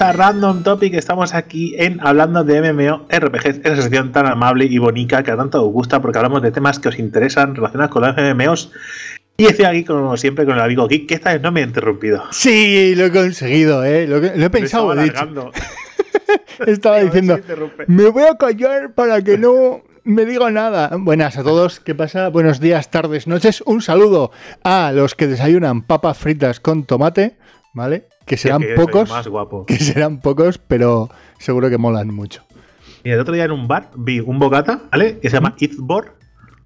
a Random Topic. Estamos aquí en hablando de MMORPGs, esa sesión tan amable y bonita que a tanto os gusta porque hablamos de temas que os interesan relacionados con los MMOs. Y estoy aquí, como siempre, con el amigo Geek, que esta vez no me he interrumpido. Sí, lo he conseguido, ¿eh? Lo, he pensado. estaba, diciendo, me voy a callar para que no me diga nada. Buenas a todos, ¿qué pasa? Buenos días, tardes, noches. Un saludo a los que desayunan papas fritas con tomate, ¿vale? Que serán pocos. Que pocos, pero seguro que molan mucho. Y el otro día en un bar vi un bocata, ¿vale? Que se llama Itzbor.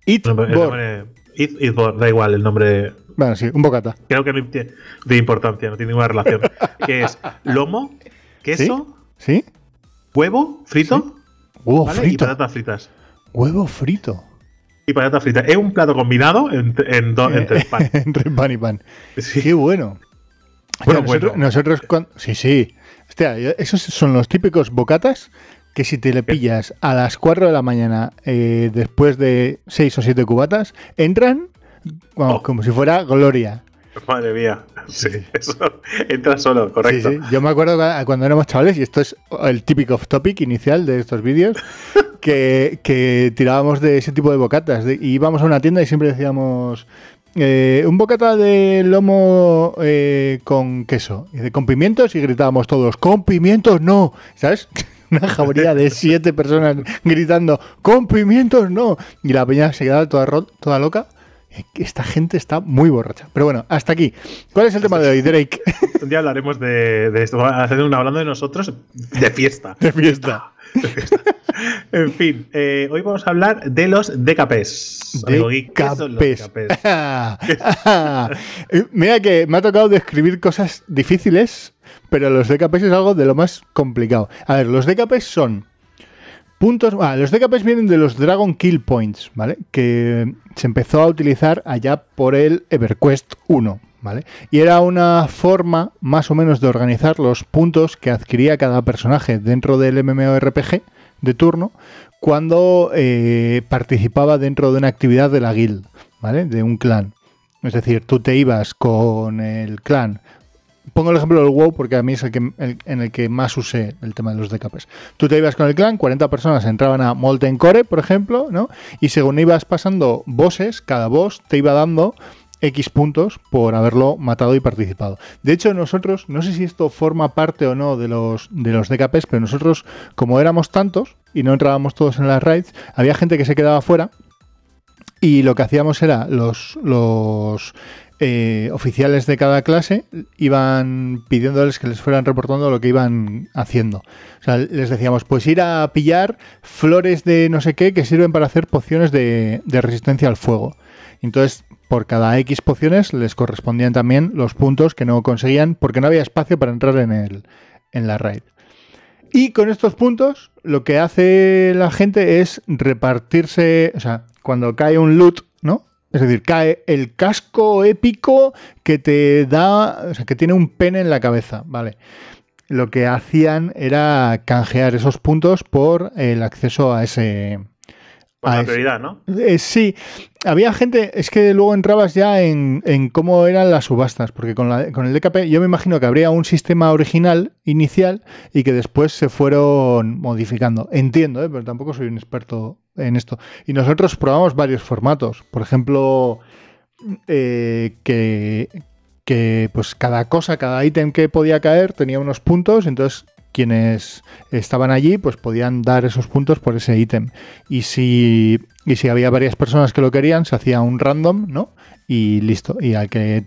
Itzbor. Itzbor, da igual el nombre. Bueno, sí, un bocata. Creo que no tiene de importancia, no tiene ninguna relación. que es lomo, queso, ¿Sí? huevo frito, huevo y patatas fritas. Huevo frito. Y patatas fritas. Es un plato combinado eh, entre, en, entre pan. entre pan y pan. Qué bueno. Bueno, nosotros, sí, sí. Hostia, esos son los típicos bocatas que si te le pillas a las 4 de la mañana eh, después de 6 o 7 cubatas, entran oh. como si fuera gloria. Madre mía, sí, eso entra solo, correcto. Yo me acuerdo cuando éramos chavales, y esto es el típico topic inicial de estos vídeos, que, tirábamos de ese tipo de bocatas. y íbamos a una tienda y siempre decíamos, eh, un bocata de lomo eh, con queso, de, con pimientos, y gritábamos todos, con pimientos no, ¿sabes? Una jauría de siete personas gritando, con pimientos no. Y la peña se quedaba toda, toda loca. Esta gente está muy borracha. Pero bueno, hasta aquí. ¿Cuál es el tema de hoy, Drake? Un día hablaremos de, esto. Hacer una hablando de nosotros de fiesta. De fiesta. en fin, eh, hoy vamos a hablar de los DKPs. DKPs. Mira que me ha tocado describir cosas difíciles, pero los DKPs es algo de lo más complicado. A ver, los DKPs son Puntos, ah, los DKPs vienen de los Dragon Kill Points, ¿vale? Que se empezó a utilizar allá por el EverQuest 1, ¿vale? Y era una forma más o menos de organizar los puntos que adquiría cada personaje dentro del MMORPG de turno cuando eh, participaba dentro de una actividad de la guild, ¿vale? De un clan. Es decir, tú te ibas con el clan pongo el ejemplo del WoW porque a mí es el, que, en el que más usé el tema de los DKPs. Tú te ibas con el clan, 40 personas entraban a Molten Core, por ejemplo, ¿no? Y según ibas pasando bosses, cada boss te iba dando X puntos por haberlo matado y participado. De hecho, nosotros, no sé si esto forma parte o no de los, de los DKPs, pero nosotros, como éramos tantos y no entrábamos todos en las raids, había gente que se quedaba fuera y lo que hacíamos era los, los eh, oficiales de cada clase iban pidiéndoles que les fueran reportando lo que iban haciendo. O sea, les decíamos, pues ir a pillar flores de no sé qué que sirven para hacer pociones de, resistencia al fuego. Entonces, por cada X pociones les correspondían también los puntos que no conseguían porque no había espacio para entrar en, en la raid. Y con estos puntos lo que hace la gente es repartirse, o sea, cuando cae un loot, ¿no? Es decir, cae el casco épico que te da, o sea, que tiene un pene en la cabeza, ¿vale? Lo que hacían era canjear esos puntos por el acceso a ese, Ah, ¿no? Eh, sí, había gente, es que luego entrabas ya en, cómo eran las subastas, porque con, la, con, el DKP yo me imagino que habría un sistema original, inicial, y que después se fueron modificando. Entiendo, ¿eh? pero tampoco soy un experto en esto. Y nosotros probamos varios formatos, por ejemplo, eh, que, que pues cada cosa, cada ítem que podía caer tenía unos puntos, entonces quienes estaban allí pues podían dar esos puntos por ese ítem. Y si, y si había varias personas que lo querían, se hacía un random, ¿no? Y listo. Y al que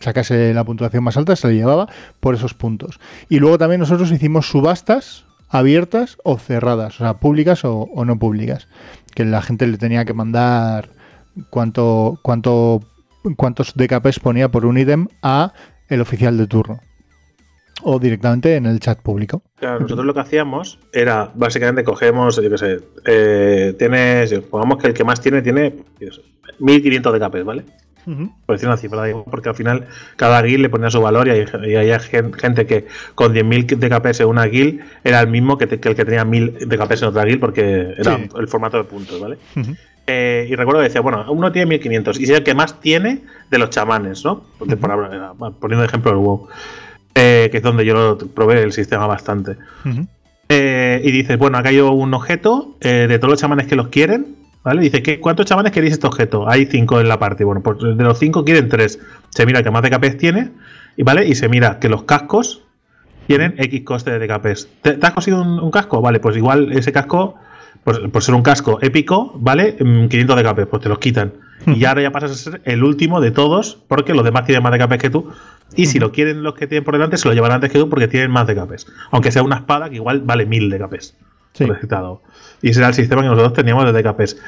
sacase la puntuación más alta se le llevaba por esos puntos. Y luego también nosotros hicimos subastas abiertas o cerradas, o sea, públicas o, no públicas, que la gente le tenía que mandar cuánto, cuánto, cuántos DKPs ponía por un ítem a el oficial de turno o directamente en el chat público. Claro, nosotros lo que hacíamos era básicamente cogemos, yo qué sé, eh, tienes, pongamos que el que más tiene tiene 1500 de capes, ¿vale? Por decir una cifra, porque al final cada guild le ponía su valor y había gente que con 10.000 DKP en una guild era el mismo que, el que tenía 1.000 DKP en otra guild porque era el formato de puntos, ¿vale? Eh, y recuerdo que decía, bueno, uno tiene 1500 y es el que más tiene de los chamanes, ¿no? poniendo ejemplo el WoW que es donde yo lo probé el sistema bastante. Eh, y dices, bueno, acá hay un objeto eh, de todos los chamanes que los quieren, ¿vale? Dice, ¿cuántos chamanes queréis este objeto? Hay cinco en la parte. Bueno, pues, de los cinco quieren tres. Se mira que más DKPs tiene, y ¿vale? Y se mira que los cascos tienen X coste de DKPs. ¿Te, has conseguido un, casco? Vale, pues igual ese casco pues, por, ser un casco épico, ¿vale? 500 mm, de pues te los quitan y ahora ya pasas a ser el último de todos porque los demás tienen más decapes que tú. Y si lo quieren los que tienen por delante, se lo llevan antes que tú porque tienen más capes Aunque sea una espada que igual vale mil decapes. Sí. Y será el sistema que nosotros teníamos de capes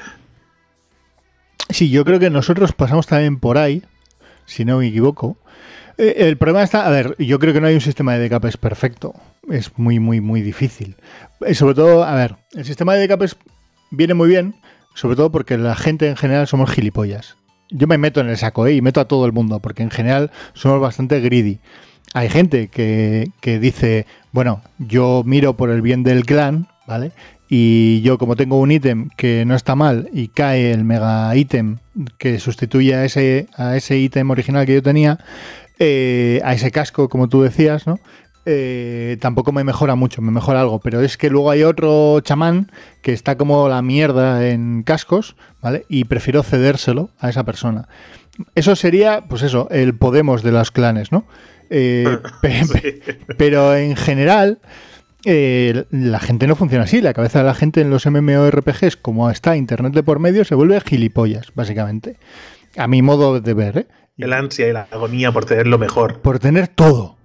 Sí, yo creo que nosotros pasamos también por ahí, si no me equivoco. Eh, el problema está, a ver, yo creo que no hay un sistema de decapes perfecto. Es muy, muy, muy difícil. y eh, sobre todo, a ver, el sistema de decapes viene muy bien sobre todo porque la gente en general somos gilipollas. Yo me meto en el saco ¿eh? y meto a todo el mundo, porque en general somos bastante greedy. Hay gente que, que dice, bueno, yo miro por el bien del clan, ¿vale? y yo como tengo un ítem que no está mal y cae el mega ítem que sustituye a ese a ese ítem original que yo tenía eh, a ese casco como tú decías no eh, tampoco me mejora mucho, me mejora algo, pero es que luego hay otro chamán que está como la mierda en cascos, ¿vale? Y prefiero cedérselo a esa persona. Eso sería, pues eso, el Podemos de los clanes, ¿no? Eh, pero en general, eh, la gente no funciona así. La cabeza de la gente en los MMORPGs, como está Internet de por medio, se vuelve gilipollas, básicamente. A mi modo de ver, ¿eh? El ansia y la agonía por tener lo mejor. Por tener todo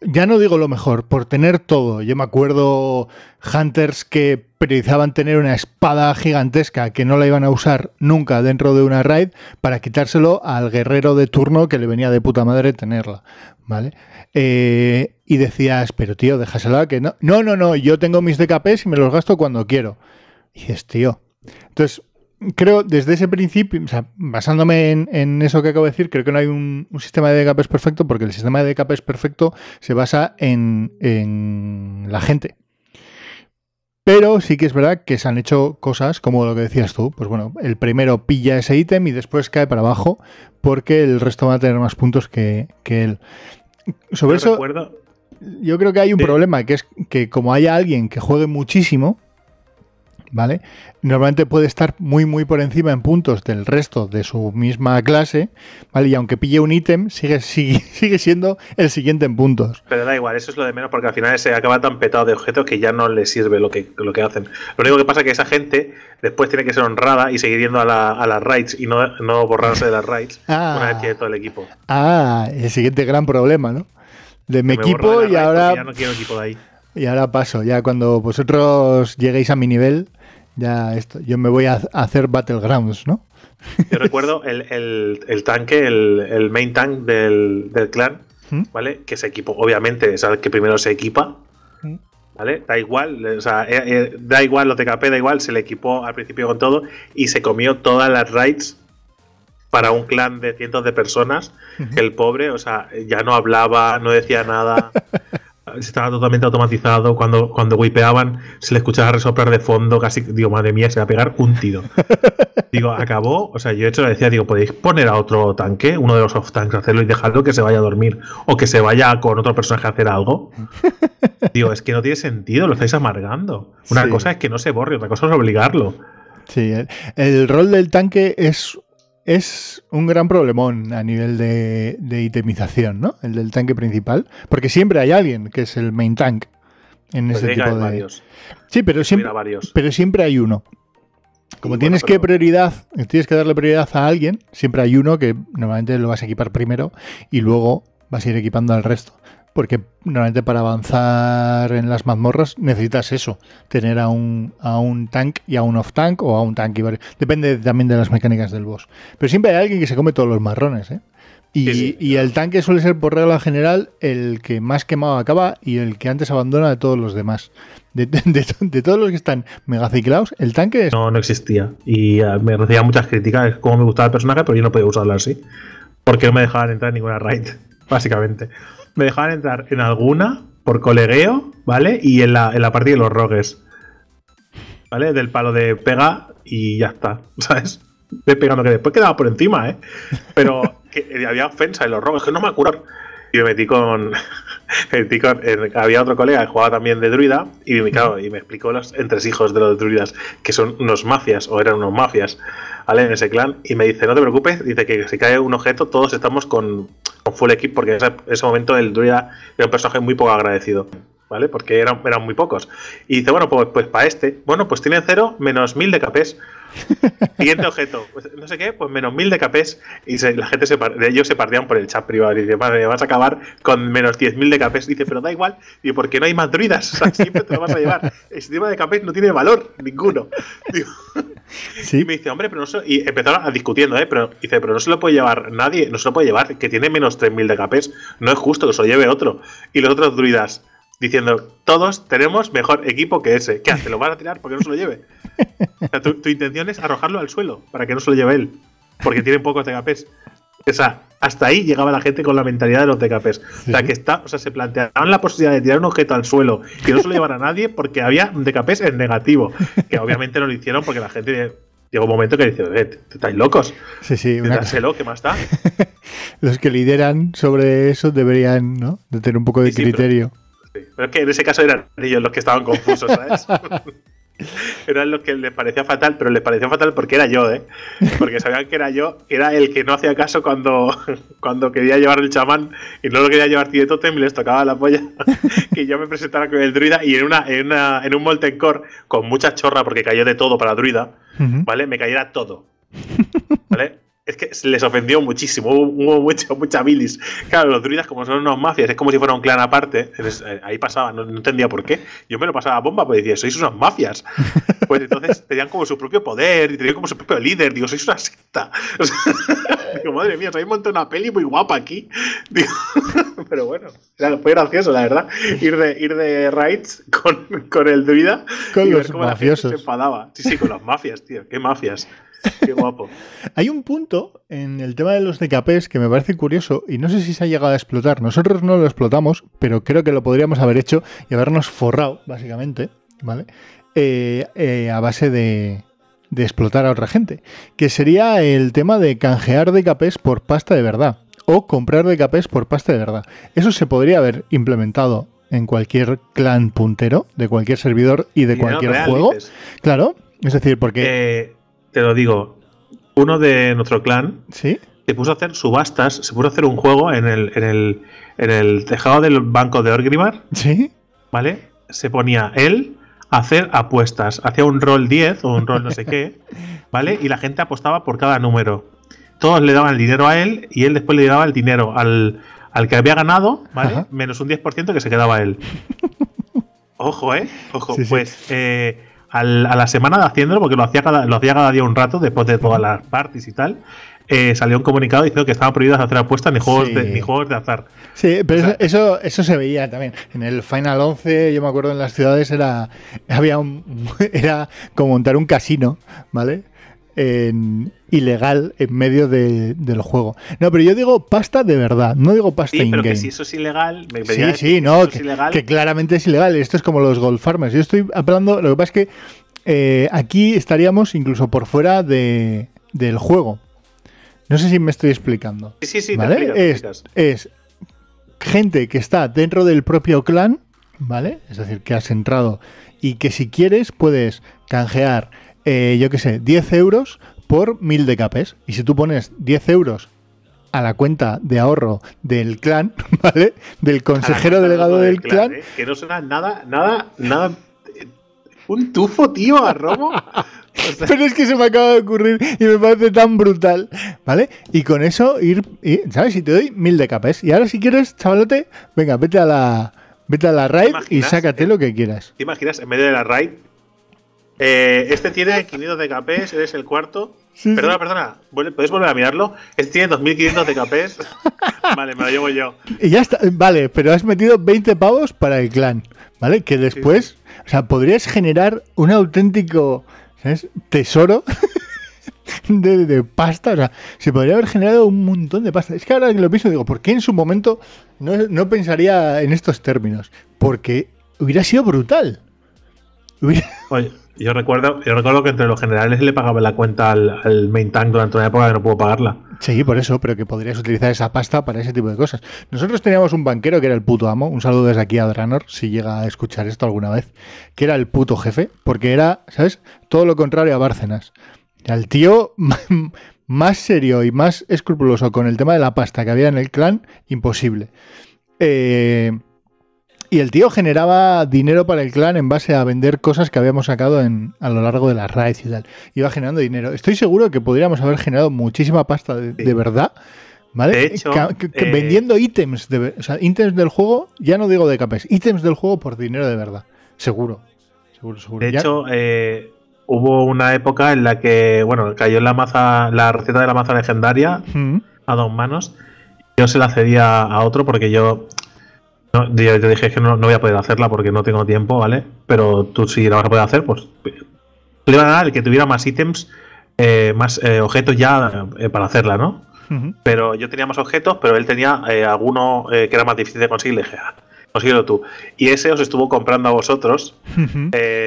ya no digo lo mejor, por tener todo. Yo me acuerdo hunters que priorizaban tener una espada gigantesca que no la iban a usar nunca dentro de una raid para quitárselo al guerrero de turno que le venía de puta madre tenerla, ¿vale? Eh, y decías, pero tío, déjasela que no. No, no, no, yo tengo mis DKPs y me los gasto cuando quiero. Y dices, tío. Entonces, creo desde ese principio, o sea, basándome en, eso que acabo de decir, creo que no hay un, sistema de decapes perfecto porque el sistema de decapes perfecto se basa en, la gente. Pero sí que es verdad que se han hecho cosas como lo que decías tú. Pues bueno, el primero pilla ese ítem y después cae para abajo porque el resto va a tener más puntos que, él. Sobre eso, yo creo que hay un problema, que es que como haya alguien que juegue muchísimo, ¿vale? Normalmente puede estar muy, muy por encima en puntos del resto de su misma clase, ¿vale? Y aunque pille un ítem, sigue, sigue siendo el siguiente en puntos. Pero da igual, eso es lo de menos, porque al final se acaba tan petado de objetos que ya no le sirve lo que, lo que hacen. Lo único que pasa es que esa gente después tiene que ser honrada y seguir yendo a, las raids y no, borrarse de las raids ah. una vez tiene todo el equipo. Ah, el siguiente gran problema, ¿no? De mi equipo y ahora. Ya no quiero equipo de ahí. Y ahora paso, ya cuando vosotros lleguéis a mi nivel, esto, yo me voy a hacer Battlegrounds, ¿no? Yo recuerdo el, tanque, el, main tank del, clan, ¿Mm? ¿vale? Que se equipó, obviamente, es que primero se equipa, ¿Mm? ¿vale? Da igual, o sea, eh, eh, da igual los TKP, da igual, se le equipó al principio con todo y se comió todas las raids para un clan de cientos de personas, el pobre, o sea, ya no hablaba, no decía nada, estaba totalmente automatizado. Cuando, cuando wipeaban, se le escuchaba resoplar de fondo, casi, digo, madre mía, se va a pegar un tiro. digo, acabó. O sea, yo de hecho le decía, digo, podéis poner a otro tanque, uno de los off tanks, hacerlo y dejarlo que se vaya a dormir. O que se vaya con otro personaje a hacer algo. digo, es que no tiene sentido, lo estáis amargando. Una cosa es que no se borre, otra cosa es obligarlo. Sí, el rol del tanque es es un gran problemón a nivel de, itemización, ¿no? El del tanque principal. Porque siempre hay alguien que es el main tank en pues este tipo de. Sí, pero pues siempre, pero siempre hay uno. Como tienes que prioridad, tienes que darle prioridad a alguien, siempre hay uno que normalmente lo vas a equipar primero y luego vas a ir equipando al resto porque normalmente para avanzar en las mazmorras necesitas eso, tener a un, a un tank y a un off-tank o a un tank y varios. Depende también de las mecánicas del boss. Pero siempre hay alguien que se come todos los marrones, ¿eh? Y, el tanque suele ser por regla general el que más quemado acaba y el que antes abandona de todos los demás. De, todos los que están megaciclados, el tanque es... No, no existía. Y eh, me recibía muchas críticas, como me gustaba el personaje, pero yo no podía usarlo así. Porque no me dejaban entrar en ninguna raid, básicamente me dejaban entrar en alguna por colegueo, ¿vale? Y en la, en la parte de los rogues. ¿Vale? Del palo de pega y ya está, ¿sabes? De pegando que después quedaba por encima, ¿eh? Pero eh, había ofensa en los rogues, que no me acuerdo. Y me metí con. me metí con había otro colega que jugaba también de druida y, y me explicó los entresijos de los druidas, que son unos mafias o eran unos mafias, ¿vale? En ese clan. Y me dice, no te preocupes, dice que si cae un objeto, todos estamos con con full equip, porque en ese, momento el druida era un personaje muy poco agradecido, ¿vale? Porque eran, eran muy pocos. Y dice, bueno, pues, pues para este, bueno, pues tiene cero menos mil de capés. Siguiente objeto, pues, no sé qué, pues menos mil de capés y la gente se, ellos se partían por el chat privado y dice, madre, vas a acabar con menos mil de capés. Dice, pero da igual, y porque no hay más druidas, o sea, siempre te lo vas a llevar. El sistema de capés no tiene valor ninguno. Y me dice, hombre, pero no se, y empezaron a discutiendo, ¿eh? Pero dice, pero no se lo puede llevar nadie, no se lo puede llevar, que tiene menos mil de capés, no es justo que se lo lleve otro. Y los otros druidas diciendo, todos tenemos mejor equipo que ese. ¿Qué hace? ¿Lo van a tirar porque no se lo lleve? tu, intención es arrojarlo al suelo para que no se lo lleve él, porque tiene pocos decapés O hasta ahí llegaba la gente con la mentalidad de los decapés que está, o sea, se planteaban la posibilidad de tirar un objeto al suelo y no se lo llevara a nadie porque había decapés en negativo. Que obviamente no lo hicieron porque la gente llegó un momento que dice, eh, estáis locos. Sí, sí, Dáselo, ¿qué más da? Los que lideran sobre eso deberían, tener un poco de criterio. pero es que en ese caso eran ellos los que estaban confusos, ¿sabes? Era lo que les parecía fatal, pero les parecía fatal porque era yo, ¿eh? Porque sabían que era yo, era el que no hacía caso cuando, cuando quería llevar el chamán y no lo quería llevar totem y les tocaba la polla que yo me presentara con el druida y en, una, en, una, en un Molten Core con mucha chorra porque cayó de todo para druida, ¿vale? Me cayera todo, ¿vale? es que les ofendió muchísimo, hubo, mucha, mucha bilis. Claro, los druidas como son unos mafias, es como si fuera un clan aparte, eh, ahí pasaba, no, entendía por qué. Yo me lo pasaba a bomba, pues decía, sois unas mafias. Pues entonces tenían como su propio poder, y tenían como su propio líder, digo, sois una secta. Digo, madre mía, habéis montado una peli muy guapa aquí. pero bueno, fue gracioso, la verdad. Ir de, ir raids con, con el druida. Con y los ver mafiosos. se enfadaba. Sí, sí, con las mafias, tío. Qué mafias. Qué guapo. Hay un punto en el tema de los DKPs que me parece curioso y no sé si se ha llegado a explotar. Nosotros no lo explotamos, pero creo que lo podríamos haber hecho y habernos forrado, básicamente, ¿vale? Eh, eh, a base de, de explotar a otra gente, que sería el tema de canjear de capés por pasta de verdad o comprar de capés por pasta de verdad. Eso se podría haber implementado en cualquier clan puntero, de cualquier servidor y de cualquier juego. Claro, es decir, porque... Eh, te lo digo, uno de nuestro clan ¿Sí? se puso a hacer subastas, se puso a hacer un juego en el, en el tejado del banco de Orgrimmar. Sí. ¿Vale? Se ponía él, hacer apuestas. Hacía un rol 10 o un rol no sé qué, ¿vale? Y la gente apostaba por cada número. Todos le daban el dinero a él y él después le daba el dinero al, que había ganado, ¿vale? Menos un 10% que se quedaba él. Ojo, ¿eh? Ojo, pues eh, a la semana de haciéndolo, porque lo hacía, cada, lo hacía cada día un rato después de todas las parties y tal, eh, salió un comunicado diciendo que estaban prohibidas hacer apuestas ni juegos, de, ni juegos de azar. Sí, pero eso, eso, se veía también. En el Final 11, yo me acuerdo en las ciudades, era, había un, era como montar un casino, ¿vale? ilegal en medio del juego. No, pero yo digo pasta de verdad, no digo pasta sí, pero que si eso es ilegal, me Sí, sí, no, que, claramente es ilegal. Esto es como los golf farmers. Yo estoy hablando, lo que pasa es que eh, aquí estaríamos incluso por fuera de, del juego. No sé si me estoy explicando. Sí, sí, sí, Es, gente que está dentro del propio clan, ¿vale? Es decir, que has entrado y que si quieres puedes canjear, eh, yo qué sé, 10 euros por 1000 de capes. Y si tú pones 10 euros a la cuenta de ahorro del clan, ¿vale? Del consejero delegado del, clan. Eh, que no suena nada, nada, nada. Un tufo, tío, a robo. pero es que se me acaba de ocurrir y me parece tan brutal, ¿vale? Y con eso ir, y, ¿sabes? Y te doy 1000 de capes. Y ahora si quieres, chavalote, venga, vete a la, vete a la raid y sácate eh? lo que quieras. ¿Te imaginas? En medio de la raid, eh, este tiene 500 de capes, eres el cuarto. perdona, perdona, puedes volver a mirarlo? Este tiene 2500 de capes. vale, me lo llevo yo. Y ya está, vale, pero has metido 20 pavos para el clan, ¿vale? Que después, o sea, podrías generar un auténtico ¿sabes? Tesoro de, pasta. O sea, se podría haber generado un montón de pasta. Es que ahora que lo pienso, digo, ¿por qué en su momento no, pensaría en estos términos? Porque hubiera sido brutal. yo recuerdo, yo recuerdo que entre los generales le pagaba la cuenta al, al main tank durante una época que no pudo pagarla. Sí, por eso, pero que podrías utilizar esa pasta para ese tipo de cosas. Nosotros teníamos un banquero que era el puto amo, un saludo desde aquí a Dranor, si llega a escuchar esto alguna vez, que era el puto jefe, porque era, ¿sabes? Todo lo contrario a Bárcenas. El tío más serio y más escrupuloso con el tema de la pasta que había en el clan, imposible. Eh, y el tío generaba dinero para el clan en base a vender cosas que habíamos sacado en, a lo largo de las raids y tal. Iba generando dinero. Estoy seguro que podríamos haber generado muchísima pasta de, verdad. ¿Vale? Eh, vendiendo ítems, de, del juego, ya no digo de capes, ítems del juego por dinero de verdad. Seguro. De hecho, eh, hubo una época en la que, bueno, cayó la maza, la receta de la maza legendaria a dos manos. Yo se la cedía a otro porque yo no, te dije que no, voy a poder hacerla porque no tengo tiempo, ¿vale? Pero tú si la vas a poder hacer, pues le va a dar el que tuviera más ítems, eh, más eh, objetos ya eh, para hacerla, ¿no? Pero yo tenía más objetos, pero él tenía alguno que era más difícil de conseguir. Le dije, ah, consíguelo tú. Y ese os estuvo comprando a vosotros.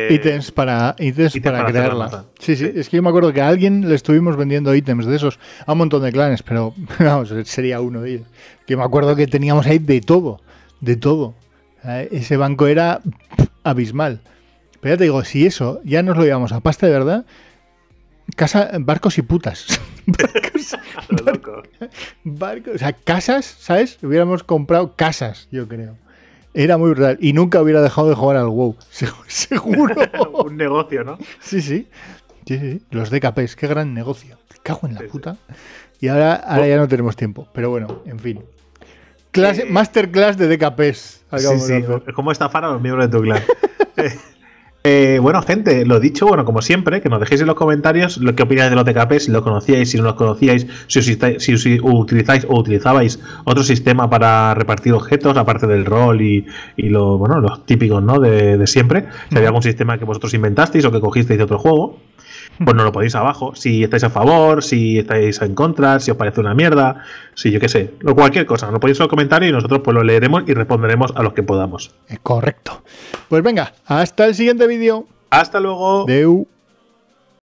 ítems para, ítems para, crearla. Sí, sí, es que yo me acuerdo que a alguien le estuvimos vendiendo ítems de esos a un montón de clanes, pero vamos, sería uno de ellos. Que me acuerdo que teníamos ahí de todo de todo. Ese banco era abismal. Pero ya te digo, si eso ya nos lo llevamos a pasta de verdad, casa, barcos y putas. barcos, o sea, casas, ¿sabes? Hubiéramos comprado casas, yo creo. Era muy brutal. Y nunca hubiera dejado de jugar al WoW. Seguro. Un negocio, ¿no? Sí, sí. Sí, sí. Los DKPs, qué gran negocio. cago en la puta. Y ahora, ahora ya no tenemos tiempo. Pero bueno, en fin. Eh, masterclass de DKPs. Sí, ¿Cómo estafar a los miembros de tu clase eh, eh, bueno, gente, lo dicho, bueno, como siempre, que nos dejéis en los comentarios lo que opináis de los DKPs, si los conocíais, si no los conocíais, si, utilizáis o utilizabais otro sistema para repartir objetos, aparte del rol y, lo, bueno, los típicos ¿no? de, siempre, si había algún sistema que vosotros inventasteis o que cogisteis de otro juego pues no lo podéis abajo. Si estáis a favor, si estáis en contra, si os parece una mierda, si yo qué sé, o cualquier cosa. Nos podéis los comentarios y nosotros pues lo leeremos y responderemos a los que podamos. Eh, correcto. Pues venga, hasta el siguiente vídeo. Hasta luego. Deu.